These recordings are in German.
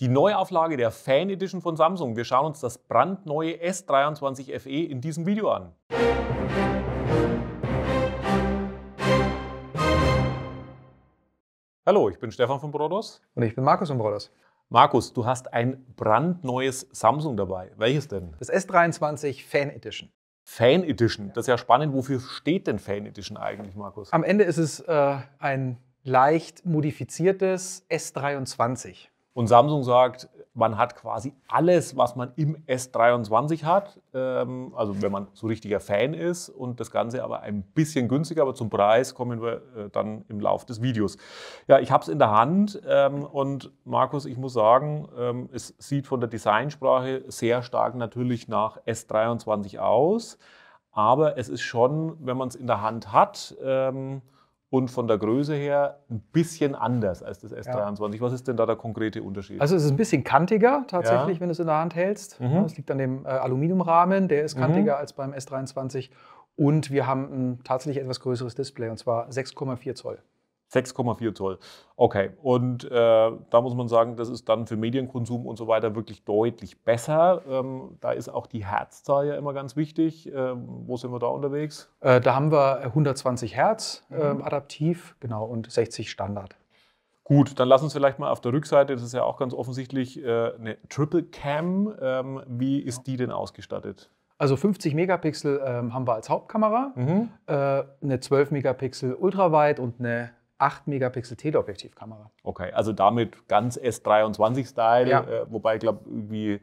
Die Neuauflage der Fan Edition von Samsung. Wir schauen uns das brandneue S23 FE in diesem Video an. Hallo, ich bin Stefan von Brodos. Und ich bin Markus von Brodos. Markus, du hast ein brandneues Samsung dabei. Welches denn? Das S23 Fan Edition. Fan Edition, das ist ja spannend. Wofür steht denn Fan Edition eigentlich, Markus? Am Ende ist es äh, ein leicht modifiziertes S23. Und Samsung sagt, man hat quasi alles, was man im S23 hat. Ähm, also wenn man so richtiger Fan ist und das Ganze aber ein bisschen günstiger, aber zum Preis kommen wir äh, dann im Laufe des Videos. Ja, ich habe es in der Hand ähm, und Markus, ich muss sagen, ähm, es sieht von der Designsprache sehr stark natürlich nach S23 aus, aber es ist schon, wenn man es in der Hand hat, und von der Größe her ein bisschen anders als das S23. Ja. Was ist denn da der konkrete Unterschied? Also es ist ein bisschen kantiger tatsächlich, ja. wenn du es in der Hand hältst. Mhm. Das liegt an dem äh, Aluminiumrahmen, der ist mhm. kantiger mhm. als beim S23. Und wir haben ein tatsächlich etwas größeres Display, und zwar 6,4 Zoll. 6,4 Zoll. Okay, und äh, da muss man sagen, das ist dann für Medienkonsum und so weiter wirklich deutlich besser. Ähm, da ist auch die Herzzahl ja immer ganz wichtig. Ähm, wo sind wir da unterwegs? Äh, da haben wir 120 Hertz mhm. ähm, adaptiv, genau, und 60 Standard. Gut, dann lass uns vielleicht mal auf der Rückseite, das ist ja auch ganz offensichtlich äh, eine Triple Cam. Ähm, wie ist die denn ausgestattet? Also 50 Megapixel ähm, haben wir als Hauptkamera, mhm. äh, eine 12 Megapixel ultraweit und eine 8 Megapixel Teleobjektivkamera. Okay, also damit ganz S23-Style, ja. äh, wobei ich glaube, irgendwie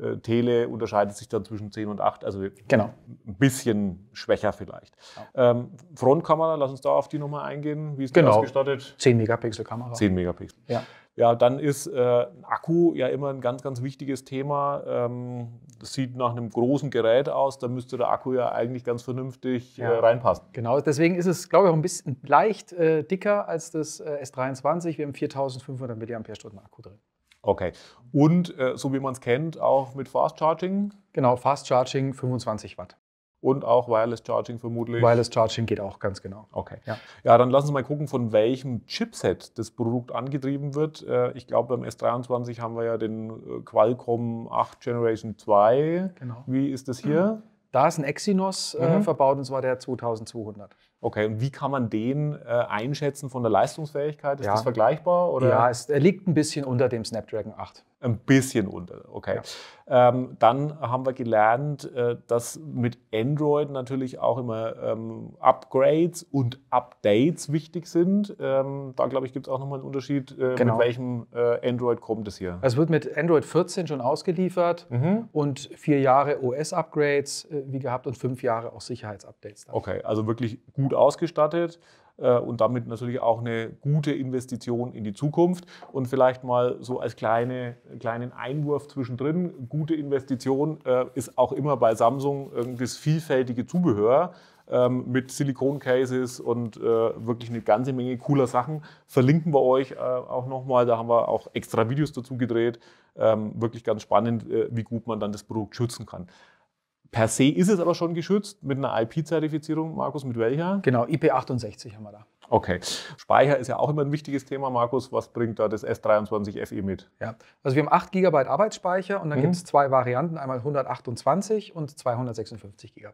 äh, Tele unterscheidet sich dann zwischen 10 und 8, also genau. ein bisschen schwächer vielleicht. Ja. Ähm, Frontkamera, lass uns da auf die Nummer eingehen. Wie ist die genau. ausgestattet? 10 Megapixel Kamera. 10 Megapixel. Ja. Ja, dann ist äh, ein Akku ja immer ein ganz, ganz wichtiges Thema. Ähm, das sieht nach einem großen Gerät aus, da müsste der Akku ja eigentlich ganz vernünftig äh, ja. äh, reinpassen. Genau, deswegen ist es, glaube ich, auch ein bisschen leicht äh, dicker als das äh, S23. Wir haben 4500 mAh Akku drin. Okay. Und äh, so wie man es kennt, auch mit Fast Charging? Genau, Fast Charging 25 Watt und auch Wireless Charging vermutlich. Wireless Charging geht auch ganz genau. Okay. Ja, ja dann lassen Sie mal gucken, von welchem Chipset das Produkt angetrieben wird. Äh, ich glaube, beim S23 haben wir ja den äh, Qualcomm 8 Generation 2. Genau. Wie ist das hier? Da ist ein Exynos äh, mhm. verbaut und zwar der 2200. Okay, und wie kann man den äh, einschätzen von der Leistungsfähigkeit? Ist ja. das vergleichbar? Oder? Ja, es, er liegt ein bisschen unter dem Snapdragon 8. Ein bisschen unter, okay. Ja. Ähm, dann haben wir gelernt, äh, dass mit Android natürlich auch immer ähm, Upgrades und Updates wichtig sind. Ähm, da glaube ich, gibt es auch nochmal einen Unterschied, äh, genau. mit welchem äh, Android kommt es hier. Es wird mit Android 14 schon ausgeliefert mhm. und vier Jahre OS-Upgrades, äh, wie gehabt, und fünf Jahre auch Sicherheitsupdates. Okay, also wirklich gut gut ausgestattet äh, und damit natürlich auch eine gute Investition in die Zukunft. Und vielleicht mal so als kleine, kleinen Einwurf zwischendrin, gute Investition äh, ist auch immer bei Samsung das vielfältige Zubehör ähm, mit Silikon-Cases und äh, wirklich eine ganze Menge cooler Sachen. Verlinken wir euch äh, auch nochmal, da haben wir auch extra Videos dazu gedreht. Ähm, wirklich ganz spannend, äh, wie gut man dann das Produkt schützen kann. Per se ist es aber schon geschützt mit einer IP-Zertifizierung. Markus, mit welcher? Genau, IP68 haben wir da. Okay. Speicher ist ja auch immer ein wichtiges Thema, Markus. Was bringt da das S23FE mit? Ja, also wir haben 8 GB Arbeitsspeicher und dann mhm. gibt es zwei Varianten, einmal 128 und 256 GB.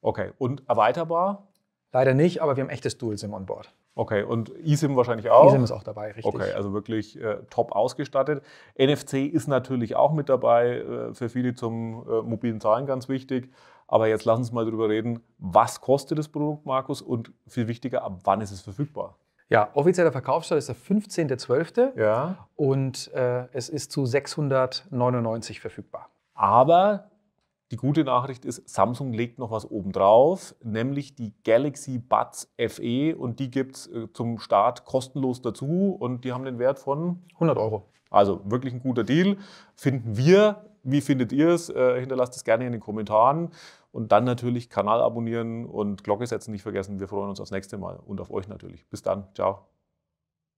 Okay, und erweiterbar? Leider nicht, aber wir haben echtes Dual-SIM an Bord. Okay, und eSIM wahrscheinlich auch? eSIM ist auch dabei, richtig. Okay, also wirklich äh, top ausgestattet. NFC ist natürlich auch mit dabei, äh, für viele zum äh, mobilen Zahlen ganz wichtig. Aber jetzt lass uns mal darüber reden, was kostet das Produkt, Markus, und viel wichtiger, ab wann ist es verfügbar? Ja, offizieller Verkaufsstart ist der 15.12. Ja. und äh, es ist zu 699 verfügbar. Aber die gute Nachricht ist, Samsung legt noch was obendrauf, nämlich die Galaxy Buds FE und die gibt es äh, zum Start kostenlos dazu und die haben den Wert von 100 Euro. Also wirklich ein guter Deal, finden wir. Wie findet ihr es? Äh, hinterlasst es gerne in den Kommentaren und dann natürlich Kanal abonnieren und Glocke setzen nicht vergessen. Wir freuen uns aufs nächste Mal und auf euch natürlich. Bis dann, ciao.